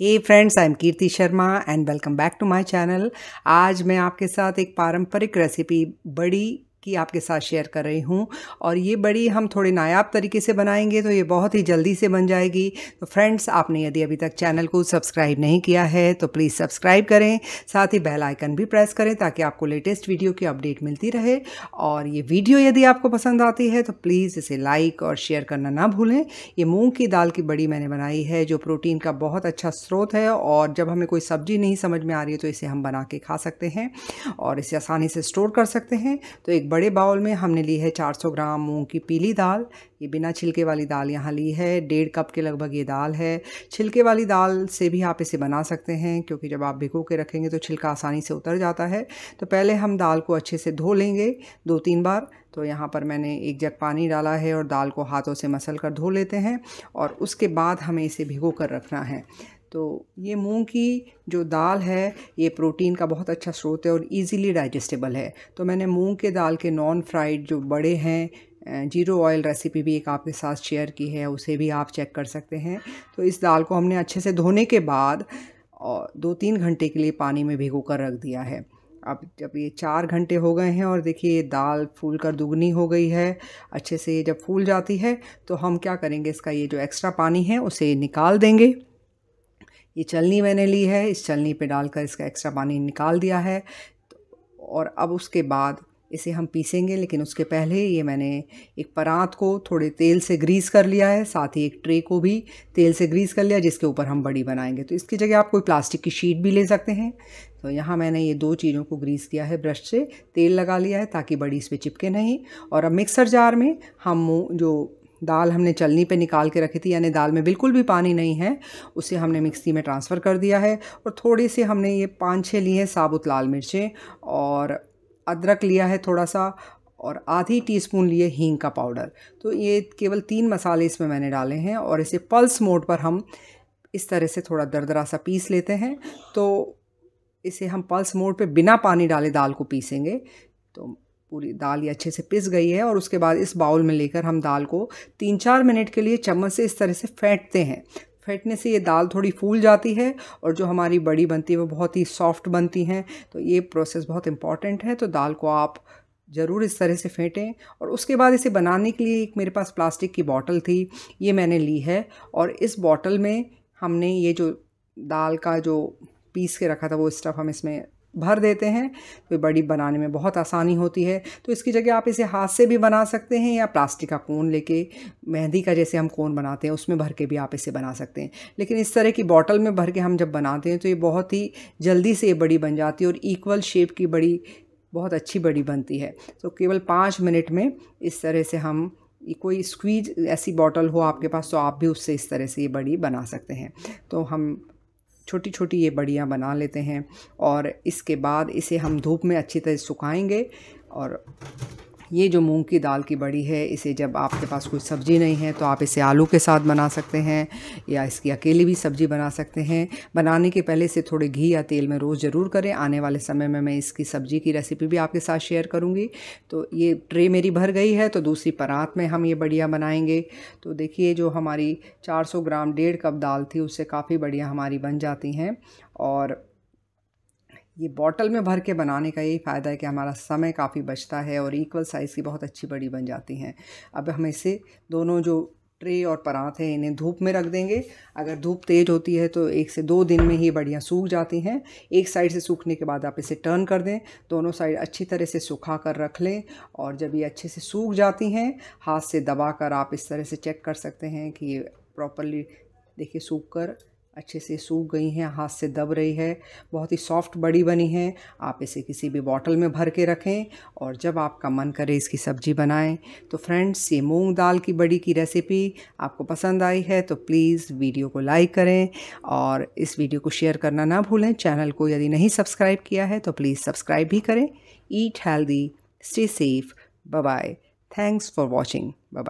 hey friends I am Kirti Sharma and welcome back to my channel आज मैं आपके साथ एक पारंपरिक रेसिपी बड़ी की आपके साथ शेयर कर रही हूँ और ये बड़ी हम थोड़े नायाब तरीके से बनाएंगे तो ये बहुत ही जल्दी से बन जाएगी तो फ्रेंड्स आपने यदि अभी तक चैनल को सब्सक्राइब नहीं किया है तो प्लीज़ सब्सक्राइब करें साथ ही बेल आइकन भी प्रेस करें ताकि आपको लेटेस्ट वीडियो की अपडेट मिलती रहे और ये वीडियो यदि आपको पसंद आती है तो प्लीज़ इसे लाइक और शेयर करना ना भूलें ये मूँग की दाल की बड़ी मैंने बनाई है जो प्रोटीन का बहुत अच्छा स्रोत है और जब हमें कोई सब्जी नहीं समझ में आ रही है तो इसे हम बना के खा सकते हैं और इसे आसानी से स्टोर कर सकते हैं तो एक बड़े बाउल में हमने ली है 400 ग्राम मूंग की पीली दाल ये बिना छिलके वाली दाल यहाँ ली है डेढ़ कप के लगभग ये दाल है छिलके वाली दाल से भी आप इसे बना सकते हैं क्योंकि जब आप भिगो के रखेंगे तो छिलका आसानी से उतर जाता है तो पहले हम दाल को अच्छे से धो लेंगे दो तीन बार तो यहाँ पर मैंने एक जग पानी डाला है और दाल को हाथों से मसल कर धो लेते हैं और उसके बाद हमें इसे भिगो कर रखना है तो ये मूंग की जो दाल है ये प्रोटीन का बहुत अच्छा स्रोत है और इजीली डाइजेस्टेबल है तो मैंने मूंग के दाल के नॉन फ्राइड जो बड़े हैं जीरो ऑयल रेसिपी भी एक आपके साथ शेयर की है उसे भी आप चेक कर सकते हैं तो इस दाल को हमने अच्छे से धोने के बाद और दो तीन घंटे के लिए पानी में भिगो कर रख दिया है अब जब ये चार घंटे हो गए हैं और देखिए ये दाल फूल कर दुगनी हो गई है अच्छे से ये जब फूल जाती है तो हम क्या करेंगे इसका ये जो एक्स्ट्रा पानी है उसे निकाल देंगे ये चलनी मैंने ली है इस चलनी पे डालकर इसका एक्स्ट्रा पानी निकाल दिया है और अब उसके बाद इसे हम पीसेंगे लेकिन उसके पहले ये मैंने एक परात को थोड़े तेल से ग्रीस कर लिया है साथ ही एक ट्रे को भी तेल से ग्रीस कर लिया जिसके ऊपर हम बड़ी बनाएंगे तो इसकी जगह आप कोई प्लास्टिक की शीट भी ले सकते हैं तो यहाँ मैंने ये दो चीज़ों को ग्रीस किया है ब्रश से तेल लगा लिया है ताकि बड़ी इस पर चिपके नहीं और अब मिक्सर जार में हम जो दाल हमने चलनी पे निकाल के रखी थी यानी दाल में बिल्कुल भी पानी नहीं है उसे हमने मिक्सी में ट्रांसफ़र कर दिया है और थोड़े से हमने ये पाँच छः लिए हैं साबुत लाल मिर्चें और अदरक लिया है थोड़ा सा और आधी टीस्पून लिए हींग का पाउडर तो ये केवल तीन मसाले इसमें मैंने डाले हैं और इसे पल्स मोड पर हम इस तरह से थोड़ा दरदरा सा पीस लेते हैं तो इसे हम पल्स मोड पे बिना पानी डाले दाल को पीसेंगे तो पूरी दाल ये अच्छे से पिस गई है और उसके बाद इस बाउल में लेकर हम दाल को तीन चार मिनट के लिए चम्मच से इस तरह से फेंटते हैं फेंटने से ये दाल थोड़ी फूल जाती है और जो हमारी बड़ी बनती है वो बहुत ही सॉफ्ट बनती हैं तो ये प्रोसेस बहुत इंपॉर्टेंट है तो दाल को आप ज़रूर इस तरह से फेंटें और उसके बाद इसे बनाने के लिए एक मेरे पास प्लास्टिक की बॉटल थी ये मैंने ली है और इस बॉटल में हमने ये जो दाल का जो पीस के रखा था वो स्टफ़ हम इसमें भर देते हैं तो बड़ी बनाने में बहुत आसानी होती है तो इसकी जगह आप इसे हाथ से भी बना सकते हैं या प्लास्टिक का कोन लेके मेहंदी का जैसे हम कोन बनाते हैं उसमें भर के भी आप इसे बना सकते हैं लेकिन इस तरह की बॉटल में भर के हम जब बनाते हैं तो ये बहुत ही जल्दी से ये बड़ी बन जाती है और इक्वल शेप की बड़ी बहुत अच्छी बड़ी बनती है तो केवल पाँच मिनट में इस तरह से हम कोई स्क्वीज ऐसी बॉटल हो आपके पास तो आप भी उससे इस तरह से ये बड़ी बना सकते हैं तो हम छोटी छोटी ये बड़ियाँ बना लेते हैं और इसके बाद इसे हम धूप में अच्छी तरह सुखाएंगे और ये जो मूंग की दाल की बड़ी है इसे जब आपके पास कोई सब्ज़ी नहीं है तो आप इसे आलू के साथ बना सकते हैं या इसकी अकेली भी सब्ज़ी बना सकते हैं बनाने के पहले इसे थोड़े घी या तेल में रोज़ ज़रूर करें आने वाले समय में मैं इसकी सब्ज़ी की रेसिपी भी आपके साथ शेयर करूँगी तो ये ट्रे मेरी भर गई है तो दूसरी परात में हम ये बढ़िया बनाएंगे तो देखिए जो हमारी चार ग्राम डेढ़ कप दाल थी उससे काफ़ी बढ़िया हमारी बन जाती हैं और ये बॉटल में भर के बनाने का यही फ़ायदा है कि हमारा समय काफ़ी बचता है और इक्वल साइज़ की बहुत अच्छी बड़ी बन जाती हैं अब हम इसे दोनों जो ट्रे और परात हैं इन्हें धूप में रख देंगे अगर धूप तेज़ होती है तो एक से दो दिन में ही बढ़िया सूख जाती हैं एक साइड से सूखने के बाद आप इसे टर्न कर दें दोनों साइड अच्छी तरह से सूखा कर रख लें और जब ये अच्छे से सूख जाती हैं हाथ से दबा कर आप इस तरह से चेक कर सकते हैं कि ये प्रॉपरली देखिए सूख कर अच्छे से सूख गई हैं हाथ से दब रही है बहुत ही सॉफ्ट बड़ी बनी है आप इसे किसी भी बॉटल में भर के रखें और जब आपका मन करे इसकी सब्जी बनाएं तो फ्रेंड्स ये मूंग दाल की बड़ी की रेसिपी आपको पसंद आई है तो प्लीज़ वीडियो को लाइक करें और इस वीडियो को शेयर करना ना भूलें चैनल को यदि नहीं सब्सक्राइब किया है तो प्लीज़ सब्सक्राइब भी करें eat healthy stay safe bye thanks for watching bye